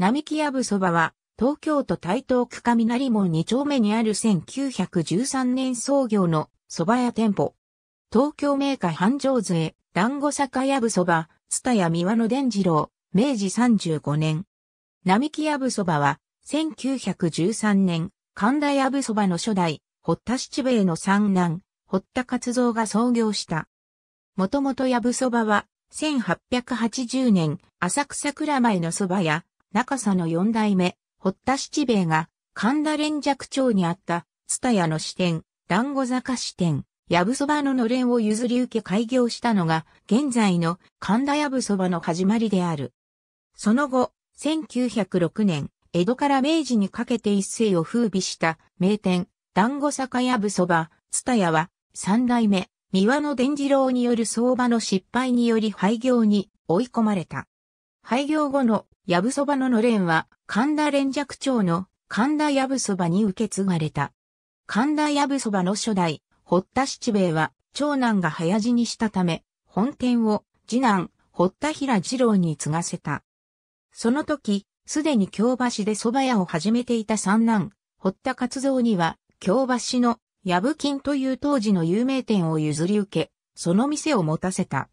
並木やぶそばは、東京都台東区雷門2丁目にある1913年創業の蕎麦屋店舗。東京名ー繁盛図へ、団子坂やぶそば、津田屋三輪の伝次郎、明治35年。並木やぶそばは、1913年、神田やぶそばの初代、堀田七兵衛の三男、堀田勝造が創業した。もともとやぶそばは、1880年、浅草蔵前の蕎麦屋、中佐の四代目、堀田七兵衛が、神田連尺町にあった、蔦屋の支店、団子坂支店、やぶそばののれんを譲り受け開業したのが、現在の神田やぶそばの始まりである。その後、1906年、江戸から明治にかけて一世を風靡した名店、団子坂やぶそば、蔦屋は、三代目、三輪の伝次郎による相場の失敗により廃業に追い込まれた。廃業後のやぶそばののれんは、神田連尺町の神田やぶそばに受け継がれた。神田やぶそばの初代、堀田七兵衛は、長男が早死にしたため、本店を次男、堀田平次郎に継がせた。その時、すでに京橋で蕎麦屋を始めていた三男、堀田勝蔵には、京橋のやぶ金という当時の有名店を譲り受け、その店を持たせた。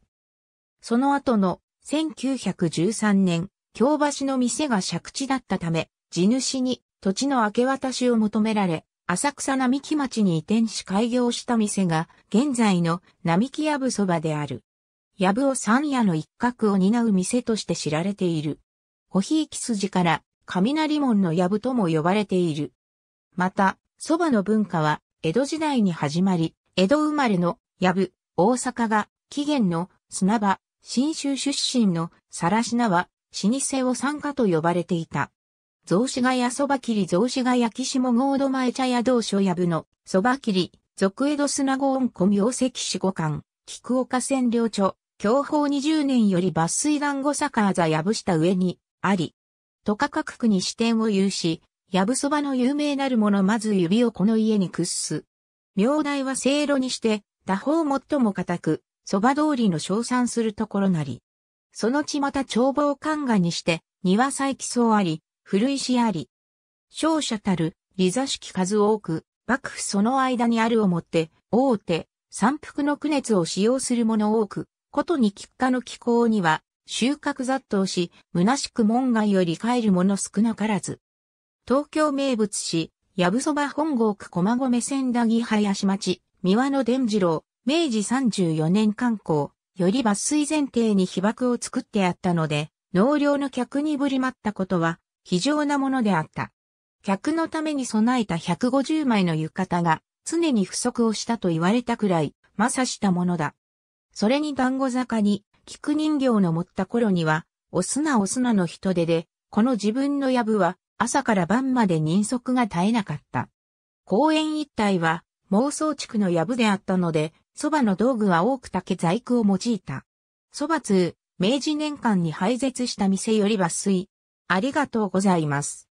その後の1913年、京橋の店が借地だったため、地主に土地の明け渡しを求められ、浅草並木町に移転し開業した店が、現在の並木やぶそばである。やぶを三夜の一角を担う店として知られている。おひいき筋から、雷門のやぶとも呼ばれている。また、そばの文化は、江戸時代に始まり、江戸生まれの、やぶ、大阪が、起源の、砂場、新州出身の、さらしなは、老舗を参加と呼ばれていた。雑誌ヶ谷そば切り雑誌ヶ谷岸も合土前茶屋道所やぶの、そば切り、俗江戸砂子温古名石四五館、菊岡千両著、享保20年より抜粋団子坂あざやぶした上に、あり。とか各区に支店を有し、やぶそばの有名なるものまず指をこの家に屈す。名代はせいろにして、他方最も固く、そば通りの称賛するところなり。その地また長望看画にして、庭再起草あり、古石あり。勝者たる、利座式数多く、幕府その間にあるをもって、大手、三福の苦熱を使用する者多く、ことに喫下の気候には、収穫雑踏し、虚しく門外より帰る者少なからず。東京名物市、やぶそば本郷区駒込千駄木林町、三輪の伝次郎、明治34年観光。より抜粋前提に被爆を作ってあったので、納涼の客にぶりまったことは、非常なものであった。客のために備えた150枚の浴衣が、常に不足をしたと言われたくらい、まさしたものだ。それに団子坂に、菊人形の持った頃には、お砂お砂の人手で、この自分の藪は、朝から晩まで人足が絶えなかった。公園一帯は、妄想地区の藪であったので、蕎麦の道具は多く竹細工を用いた。蕎麦通、明治年間に廃絶した店より抜粋。ありがとうございます。